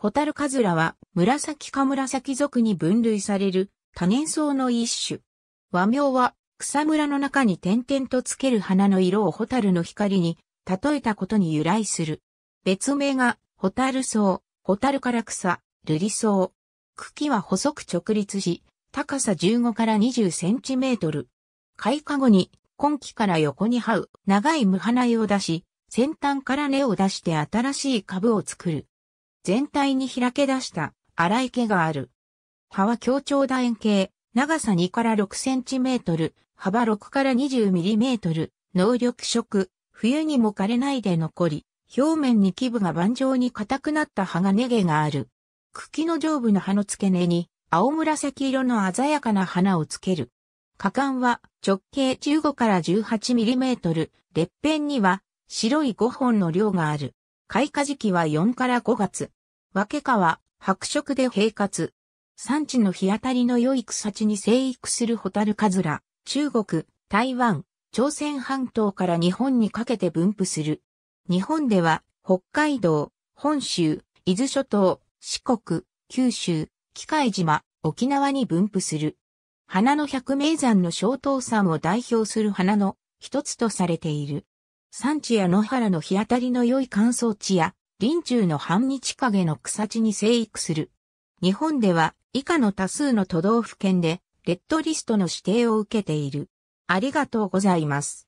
ホタルカズラは、紫か紫属に分類される多年草の一種。和名は、草むらの中に点々とつける花の色をホタルの光に例えたことに由来する。別名が、ホタル草、ホタルから草、ルリ草。茎は細く直立し、高さ15から20センチメートル。開花後に、今気から横に這う長い無花苗を出し、先端から根を出して新しい株を作る。全体に開け出した荒い毛がある。葉は強調楕円形、長さ2から6センチメートル、幅6から20ミリメートル、能力色、冬にも枯れないで残り、表面に基部が盤状に硬くなった葉がネゲがある。茎の上部の葉の付け根に青紫色の鮮やかな花をつける。果敢は直径15から18ミリメートル、列片には白い5本の量がある。開花時期は4から5月。分けは白色で平滑。産地の日当たりの良い草地に生育するホタルカズラ、中国、台湾、朝鮮半島から日本にかけて分布する。日本では、北海道、本州、伊豆諸島、四国、九州、機械島、沖縄に分布する。花の百名山の小島山を代表する花の一つとされている。産地や野原の日当たりの良い乾燥地や、林中の半日陰の草地に生育する。日本では以下の多数の都道府県でレッドリストの指定を受けている。ありがとうございます。